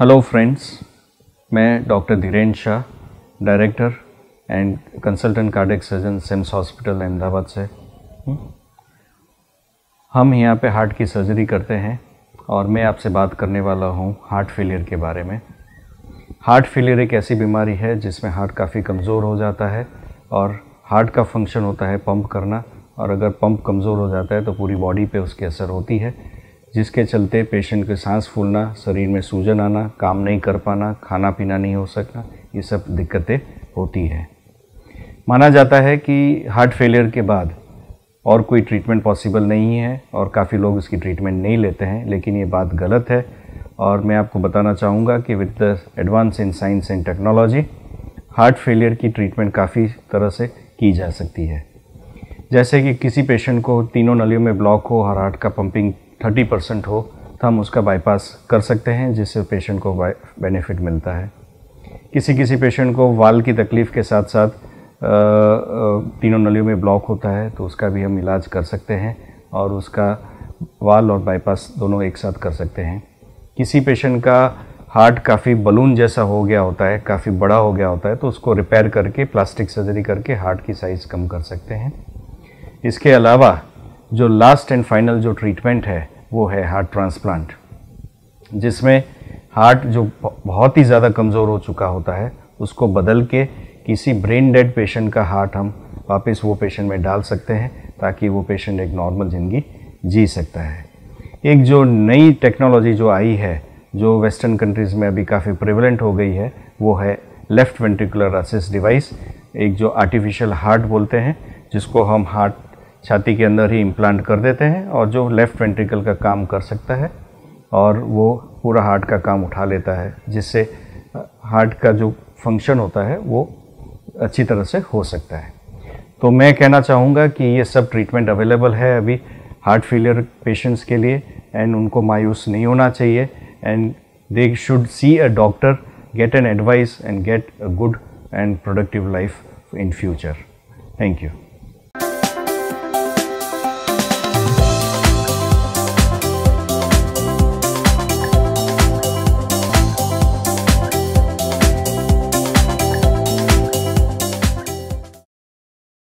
Hello friends मैं doctor Dhirendra Shah director and consultant cardiac surgeon SIMS hospital Ahmedabad से हम्म। हम यहाँ पे हार्ट की सर्जरी करते हैं और मैं आपसे बात करने वाला हूँ हार्ट फेलियर के बारे में हार्ट फेलियर एक ऐसी बीमारी है जिसमें हार्ट काफ़ी कमज़ोर हो जाता है और हार्ट का फंक्शन होता है पंप करना और अगर पंप कमज़ोर हो जाता है तो पूरी बॉडी पे उसकी असर होती है जिसके चलते पेशेंट के सांस फूलना शरीर में सूजन आना काम नहीं कर पाना खाना पीना नहीं हो सकना ये सब दिक्कतें होती हैं माना जाता है कि हार्ट फेलियर के बाद और कोई ट्रीटमेंट पॉसिबल नहीं है और काफ़ी लोग इसकी ट्रीटमेंट नहीं लेते हैं लेकिन ये बात गलत है और मैं आपको बताना चाहूँगा कि with the advance in science and technology heart failure की ट्रीटमेंट काफ़ी तरह से की जा सकती है जैसे कि किसी पेशेंट को तीनों नलियों में ब्लॉक हो और हार्ट का पंपिंग थर्टी परसेंट हो तो हम उसका बाईपास कर सकते हैं जिससे पेशेंट को बेनिफिट मिलता है किसी किसी पेशेंट को वाल की तकलीफ़ के साथ साथ तीनों नलियों में ब्लॉक होता है तो उसका भी हम इलाज कर सकते हैं और उसका वाल और बाईपास दोनों एक साथ कर सकते हैं किसी पेशेंट का हार्ट काफ़ी बलून जैसा हो गया होता है काफ़ी बड़ा हो गया होता है तो उसको रिपेयर करके प्लास्टिक सर्जरी करके हार्ट की साइज़ कम कर सकते हैं इसके अलावा जो लास्ट एंड फाइनल जो ट्रीटमेंट है वो है हार्ट ट्रांसप्लांट जिसमें हार्ट जो बहुत ही ज़्यादा कमज़ोर हो चुका होता है उसको बदल के किसी ब्रेन डेड पेशेंट का हार्ट हम वापस वो पेशेंट में डाल सकते हैं ताकि वो पेशेंट एक नॉर्मल ज़िंदगी जी सकता है एक जो नई टेक्नोलॉजी जो आई है जो वेस्टर्न कंट्रीज़ में अभी काफ़ी प्रिवलेंट हो गई है वो है लेफ़्ट वेंट्रिकुलर असिस डिवाइस एक जो आर्टिफिशियल हार्ट बोलते हैं जिसको हम हार्ट छाती के अंदर ही इम्प्लांट कर देते हैं और जो लेफ़्ट वेंट्रिकल का काम कर सकता है और वो पूरा हार्ट का काम उठा लेता है जिससे हार्ट का जो फंक्शन होता है वो अच्छी तरह से हो सकता है तो मैं कहना चाहूँगा कि ये सब ट्रीटमेंट अवेलेबल है अभी हार्ट फेलियर पेशेंट्स के लिए एंड उनको मायूस नहीं होना चाहिए and they should see a doctor get an advice and get a good and productive life in future thank you